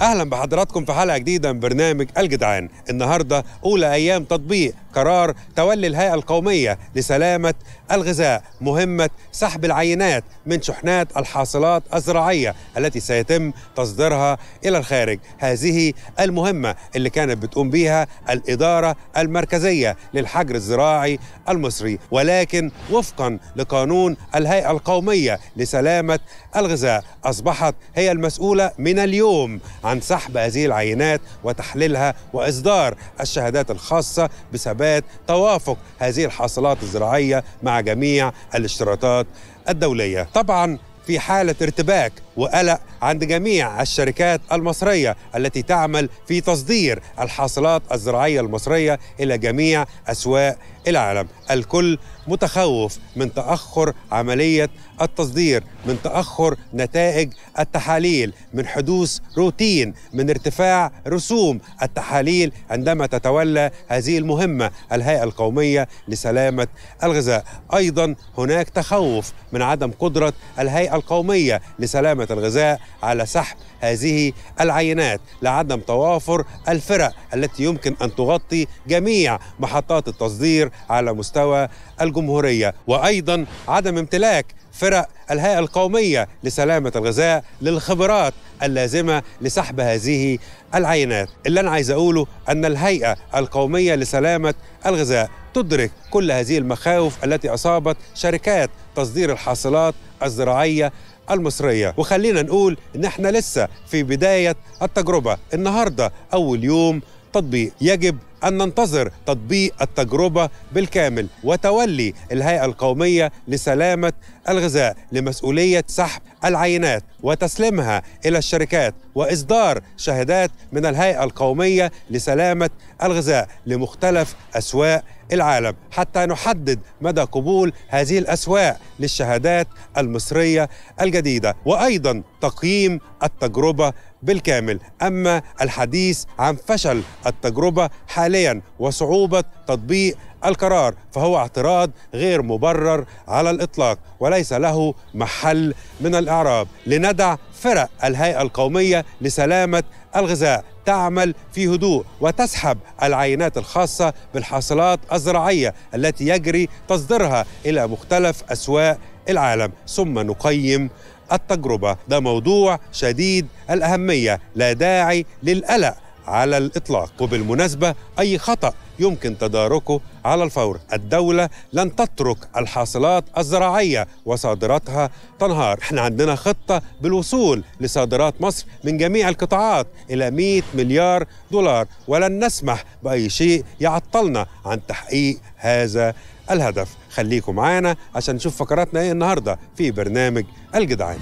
اهلا بحضراتكم في حلقه جديده من برنامج الجدعان النهارده اولى ايام تطبيق قرار تولي الهيئة القومية لسلامة الغذاء مهمة سحب العينات من شحنات الحاصلات الزراعية التي سيتم تصديرها إلى الخارج هذه المهمة اللي كانت بتقوم بها الإدارة المركزية للحجر الزراعي المصري ولكن وفقا لقانون الهيئة القومية لسلامة الغذاء أصبحت هي المسؤولة من اليوم عن سحب هذه العينات وتحليلها وإصدار الشهادات الخاصة بسبب والنبات توافق هذه الحاصلات الزراعية مع جميع الاشتراطات الدولية طبعا في حالة ارتباك وقلق عند جميع الشركات المصرية التي تعمل في تصدير الحاصلات الزراعية المصرية إلى جميع أسواق العالم الكل متخوف من تأخر عملية التصدير من تأخر نتائج التحاليل من حدوث روتين من ارتفاع رسوم التحاليل عندما تتولى هذه المهمة الهيئة القومية لسلامة الغذاء أيضا هناك تخوف من عدم قدرة الهيئة القومية لسلامة الغذاء على سحب هذه العينات لعدم توافر الفرق التي يمكن أن تغطي جميع محطات التصدير على مستوى الجمهورية وأيضا عدم امتلاك فرق الهيئة القومية لسلامة الغذاء للخبرات اللازمة لسحب هذه العينات اللي أنا عايز أقوله أن الهيئة القومية لسلامة الغذاء تدرك كل هذه المخاوف التي أصابت شركات تصدير الحاصلات الزراعية المصرية وخلينا نقول إن إحنا لسه في بداية التجربة النهاردة أول يوم تطبيق يجب أن ننتظر تطبيق التجربة بالكامل وتولي الهيئة القومية لسلامة الغذاء لمسؤولية سحب العينات وتسليمها إلى الشركات وإصدار شهادات من الهيئة القومية لسلامة الغذاء لمختلف أسواق العالم حتى نحدد مدى قبول هذه الاسواق للشهادات المصريه الجديده وايضا تقييم التجربه بالكامل اما الحديث عن فشل التجربه حاليا وصعوبه تطبيق القرار فهو اعتراض غير مبرر على الاطلاق وليس له محل من الاعراب لندع فرق الهيئة القومية لسلامة الغذاء تعمل في هدوء وتسحب العينات الخاصة بالحاصلات الزراعية التي يجري تصديرها إلى مختلف أسواق العالم ثم نقيم التجربة ده موضوع شديد الأهمية لا داعي للقلق على الإطلاق وبالمناسبة أي خطأ يمكن تداركه على الفور الدولة لن تترك الحاصلات الزراعية وصادراتها تنهار احنا عندنا خطة بالوصول لصادرات مصر من جميع القطاعات إلى 100 مليار دولار ولن نسمح بأي شيء يعطلنا عن تحقيق هذا الهدف خليكم معانا عشان نشوف فقراتنا ايه النهارده في برنامج الجدعان